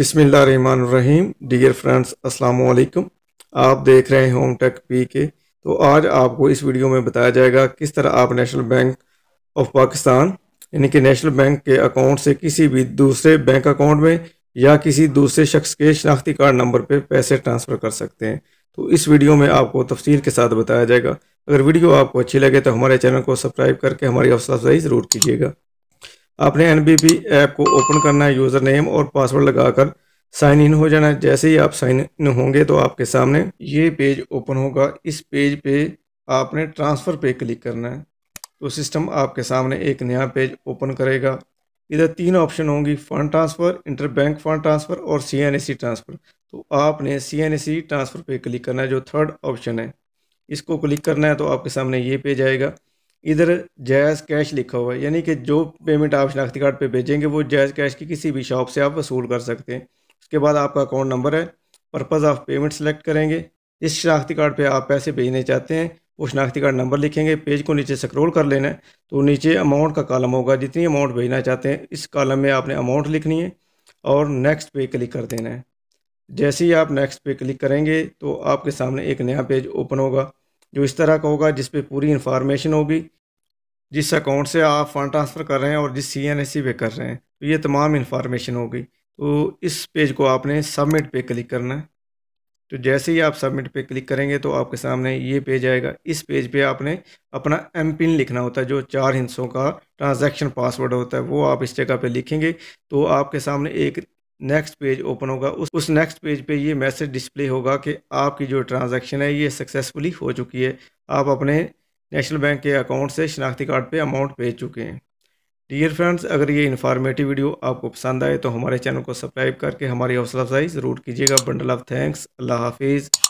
بسم اللہ الرحمن الرحیم ڈیئر فرینڈس السلام علیکم آپ دیکھ رہے ہیں ہوم ٹیک پی کے تو آج آپ کو اس ویڈیو میں بتایا جائے گا کس طرح آپ نیشنل بینک آف پاکستان یعنی کہ نیشنل بینک کے اکاؤنٹ سے کسی بھی دوسرے بینک اکاؤنٹ میں یا کسی دوسرے شخص کے شناختی کارڈ نمبر پہ پیسے ٹرانسفر کر سکتے ہیں تو اس ویڈیو میں آپ کو تفصیل کے ساتھ بتایا جائے گا اگر ویڈیو آپ کو اچھی لگے تو ہمارے چینل کو سبسکرائب کر کے ہماری حوصلہ افزائی ضرور کیجیے گا آپ نے این بی پی ایپ کو اوپن کرنا ہے یوزر نیم اور پاسورڈ لگا کر سائن ان ہو جانا ہے جیسے ہی آپ سائن ان ہوں گے تو آپ کے سامنے یہ پیج اوپن ہوگا اس پیج پہ آپ نے ٹرانسفر پہ کلک کرنا ہے تو سسٹم آپ کے سامنے ایک نیا پیج اوپن کرے گا ادھر تین آپشن ہوں گی fund transfer inter bank fund transfer اور C N A C transfer تو آپ نے C N A C transfer پہ کلک کرنا ہے جو تھرڈ آپشن ہے اس کو کلک کرنا ہے تو آپ کے سامنے یہ پیج آئے گا ادھر جیز کیش لکھا ہوا ہے یعنی کہ جو پیمنٹ آپ شناختی کارڈ پہ بھیجیں گے وہ جیز کیش کی کسی بھی شاپ سے آپ وصول کر سکتے ہیں اس کے بعد آپ کا اکاؤنٹ نمبر ہے پرپز آف پیمنٹ سلیکٹ کریں گے جس شناختی کارڈ پہ آپ پیسے بھیجنے چاہتے ہیں وہ شناختی کارڈ نمبر لکھیں گے پیج کو نیچے سکرول کر لینا ہے تو نیچے اماؤنٹ کا کالم ہوگا جتنی اماؤنٹ بھیجنا چاہتے ہیں اس کالم میں آپ نے اماؤنٹ لکھنی ہے اور نیکسٹ پہ کلک کر دینا ہے جیسے ہی آپ نیکسٹ پہ کلک کریں گے تو آپ کے سامنے ایک نیا پیج اوپن ہوگا جو اس طرح کا ہوگا جس پہ پوری انفارمیشن ہوگی جس اکاؤنٹ سے آپ فنڈ ٹرانسفر کر رہے ہیں اور جس سی این ایس سی پہ کر رہے ہیں تو یہ تمام انفارمیشن ہو گئی تو اس پیج کو آپ نے سبمٹ پہ کلک کرنا ہے تو جیسے ہی آپ سبمٹ پہ کلک کریں گے تو آپ کے سامنے یہ پیج آئے گا اس پیج پہ آپ نے اپنا ایم پن لکھنا ہوتا ہے جو چار ہندسوں کا ٹرانزیکشن پاسورڈ ہوتا ہے وہ آپ اس جگہ پہ لکھیں گے تو آپ کے سامنے ایک نیکسٹ پیج اوپن ہوگا اس اس نیکسٹ پیج پہ یہ میسج ڈسپلے ہوگا کہ آپ کی جو ٹرانزیکشن ہے یہ سکسیسفلی ہو چکی ہے آپ اپنے نیشنل بینک کے اکاؤنٹ سے شناختی کارڈ پہ اماؤنٹ بھیج چکے ہیں ڈیئر فرینڈز اگر یہ انفارمیٹیو ویڈیو آپ کو پسند آئے تو ہمارے چینل کو سبسکرائب کر کے ہماری حوصلہ افزائی ضرور کیجیے گا بنڈل آف تھینکس اللہ حافظ